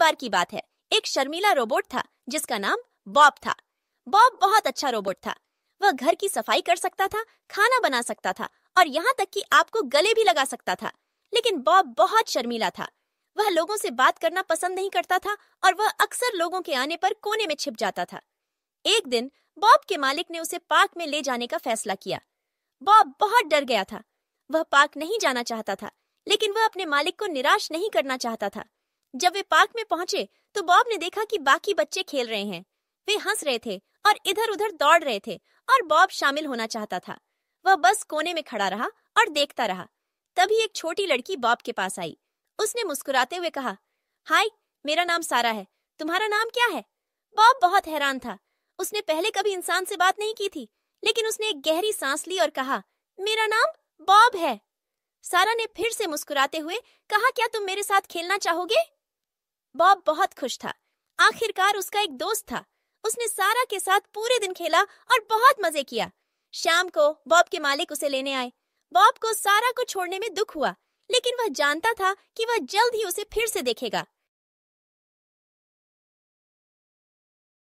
बार की बात है एक शर्मिला रोबोट था जिसका नाम बॉब था बॉब बहुत अच्छा रोबोट था वह घर की सफाई कर सकता था खाना बना सकता था और यहाँ तक कि आपको गले भी लगा सकता था लेकिन बॉब बहुत शर्मिला था वह लोगों से बात करना पसंद नहीं करता था और वह अक्सर लोगों के आने पर कोने में छिप जाता था एक दिन बॉब के मालिक ने उसे पार्क में ले जाने का फैसला किया बॉब बहुत डर गया था वह पार्क नहीं जाना चाहता था लेकिन वह अपने मालिक को निराश नहीं करना चाहता था जब वे पार्क में पहुंचे तो बॉब ने देखा कि बाकी बच्चे खेल रहे हैं वे हंस रहे थे और इधर उधर दौड़ रहे थे और बॉब शामिल होना चाहता था वह बस कोने में खड़ा रहा और देखता रहा तभी एक छोटी लड़की बॉब के पास आई उसने मुस्कुराते हुए कहा हाय मेरा नाम सारा है तुम्हारा नाम क्या है बॉब बहुत हैरान था उसने पहले कभी इंसान से बात नहीं की थी लेकिन उसने एक गहरी सांस ली और कहा मेरा नाम बॉब है सारा ने फिर से मुस्कुराते हुए कहा क्या तुम मेरे साथ खेलना चाहोगे बॉब बहुत खुश था आखिरकार उसका एक दोस्त था उसने सारा के साथ पूरे दिन खेला और बहुत मजे किया शाम को बॉब के मालिक उसे लेने आए बॉब को सारा को छोड़ने में दुख हुआ लेकिन वह जानता था कि वह जल्द ही उसे फिर से देखेगा